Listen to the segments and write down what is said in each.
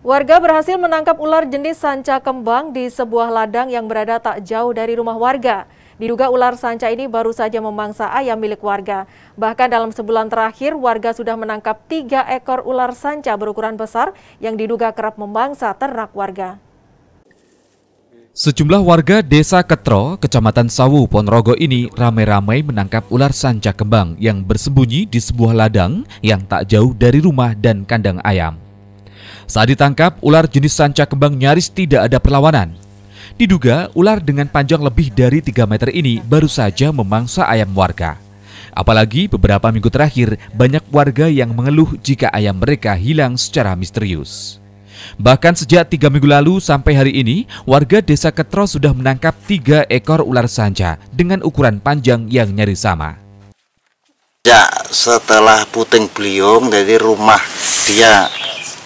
Warga berhasil menangkap ular jenis sanca kembang di sebuah ladang yang berada tak jauh dari rumah warga. Diduga ular sanca ini baru saja memangsa ayam milik warga. Bahkan dalam sebulan terakhir, warga sudah menangkap tiga ekor ular sanca berukuran besar yang diduga kerap memangsa ternak warga. Sejumlah warga desa Ketro, kecamatan Sawu, Ponorogo ini ramai-ramai menangkap ular sanca kembang yang bersembunyi di sebuah ladang yang tak jauh dari rumah dan kandang ayam. Saat ditangkap, ular jenis sanca kembang nyaris tidak ada perlawanan. Diduga, ular dengan panjang lebih dari 3 meter ini baru saja memangsa ayam warga. Apalagi beberapa minggu terakhir, banyak warga yang mengeluh jika ayam mereka hilang secara misterius. Bahkan sejak tiga minggu lalu sampai hari ini, warga desa Ketro sudah menangkap tiga ekor ular sanca dengan ukuran panjang yang nyaris sama. Ya, setelah puting beliung dari rumah dia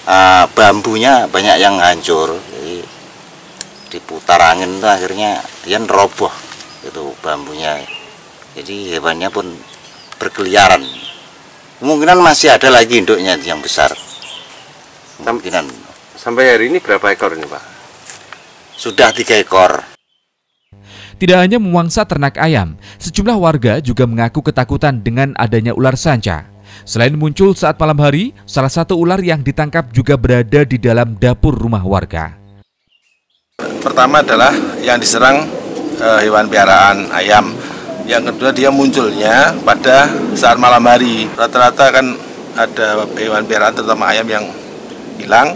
uh, bambunya banyak yang hancur jadi diputar angin itu akhirnya dia roboh itu bambunya jadi hewannya pun berkeliaran kemungkinan masih ada lagi induknya yang besar kemungkinan sampai hari ini berapa ekor ini pak sudah tiga ekor tidak hanya memangsa ternak ayam, sejumlah warga juga mengaku ketakutan dengan adanya ular sanca. Selain muncul saat malam hari, salah satu ular yang ditangkap juga berada di dalam dapur rumah warga. Pertama adalah yang diserang e, hewan piaraan ayam. Yang kedua dia munculnya pada saat malam hari. Rata-rata kan ada hewan piaraan terutama ayam yang hilang.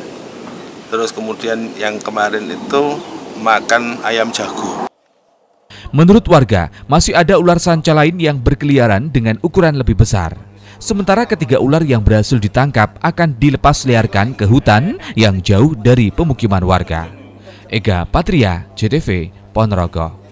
Terus kemudian yang kemarin itu makan ayam jago. Menurut warga, masih ada ular sanca lain yang berkeliaran dengan ukuran lebih besar. Sementara ketiga ular yang berhasil ditangkap akan dilepas liarkan ke hutan yang jauh dari pemukiman warga. Ega Patria, JTV, Ponorogo.